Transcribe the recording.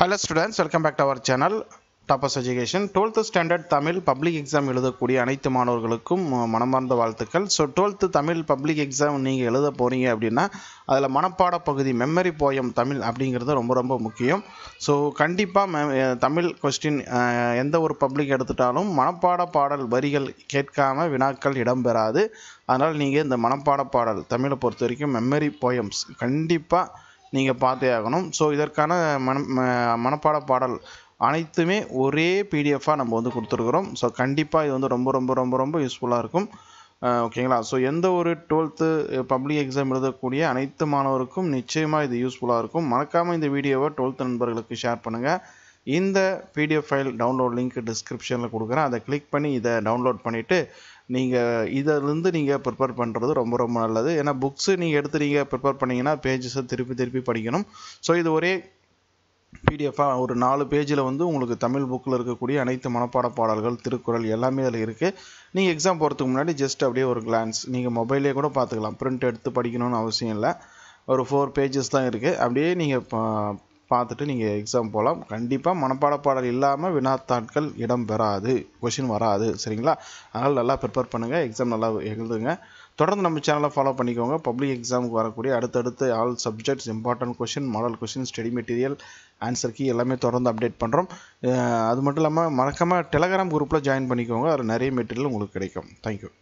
hello students welcome back to our channel Toppers education twelfth standard Tamil public exam எழுதக்கூடிய அனைத்து மாணவர்களுக்கும் மனமார்ந்த வாழ்த்துக்கள் so twelfth Tamil public exam நீங்கள் எழுத போகிறீங்க அப்படின்னா அதில் மனப்பாட பகுதி மெமரி போயம் தமிழ் அப்படிங்கிறது ரொம்ப ரொம்ப முக்கியம் ஸோ கண்டிப்பாக மெ தமிழ் கொஸ்டின் எந்த ஒரு பப்ளிக் எடுத்துட்டாலும் மனப்பாட பாடல் வரிகள் கேட்காம வினாக்கள் இடம்பெறாது அதனால் நீங்கள் இந்த மனப்பாட பாடல் தமிழை பொறுத்த வரைக்கும் மெமரி போயம்ஸ் கண்டிப்பாக நீங்கள் பார்த்தே ஆகணும் ஸோ இதற்கான மன மனப்பாட பாடல் அனைத்துமே ஒரே பிடிஎஃபாக நம்ம வந்து கொடுத்துருக்குறோம் ஸோ கண்டிப்பாக இது வந்து ரொம்ப ரொம்ப ரொம்ப ரொம்ப யூஸ்ஃபுல்லாக இருக்கும் ஓகேங்களா ஸோ எந்த ஒரு டுவெல்த்து பப்ளிக் எக்ஸாம் எழுதக்கூடிய அனைத்து மாணவருக்கும் நிச்சயமாக இது யூஸ்ஃபுல்லாக இருக்கும் மறக்காமல் இந்த வீடியோவை டுவெல்த் நண்பர்களுக்கு ஷேர் பண்ணுங்கள் இந்த பிடிஎஃப் ஃபைல் டவுன்லோட் லிங்க் டிஸ்கிரிப்ஷனில் கொடுக்குறேன் அதை கிளிக் பண்ணி இதை டவுன்லோட் பண்ணிவிட்டு நீங்கள் இதிலிருந்து நீங்கள் ப்ரிப்பேர் பண்ணுறது ரொம்ப ரொம்ப நல்லது ஏன்னா புக்ஸு நீங்கள் எடுத்து நீங்கள் ப்ரிப்பேர் பண்ணிங்கன்னா பேஜஸை திருப்பி திருப்பி படிக்கணும் ஸோ இது ஒரே பிடிஎஃபாக ஒரு நாலு பேஜில் வந்து உங்களுக்கு தமிழ் புக்கில் இருக்கக்கூடிய அனைத்து மனப்பாட பாடல்கள் திருக்குறள் எல்லாமே அதில் இருக்குது நீங்கள் எக்ஸாம் போகிறதுக்கு முன்னாடி ஜஸ்ட் அப்படியே ஒரு கிளான்ஸ் நீங்கள் மொபைலே கூட பார்த்துக்கலாம் பிரிண்ட் எடுத்து படிக்கணும்னு அவசியம் இல்லை ஒரு ஃபோர் பேஜஸ் தான் இருக்குது அப்படியே நீங்கள் பார்த்துட்டு நீங்கள் எக்ஸாம் போகலாம் கண்டிப்பாக மனப்பாட பாடல் இல்லாமல் வினாத்தாட்கள் இடம் பெறாது கொஷின் வராது சரிங்களா அதனால் நல்லா ப்ரிப்பேர் பண்ணுங்கள் எக்ஸாம் நல்லா எழுதுங்க தொடர்ந்து நம்ம சேனலை ஃபாலோ பண்ணிக்கோங்க பப்ளிக் எக்ஸாமுக்கு வரக்கூடிய அடுத்தடுத்து all subjects important question model question study material answer key எல்லாமே தொடர்ந்து அப்டேட் பண்ணுறோம் அது மட்டும் இல்லாமல் மறக்காமல் டெலகிராம் குரூப்பில் ஜாயின் பண்ணிக்கோங்க அதில் நிறைய மெட்டீரியல் உங்களுக்கு கிடைக்கும் தேங்க்யூ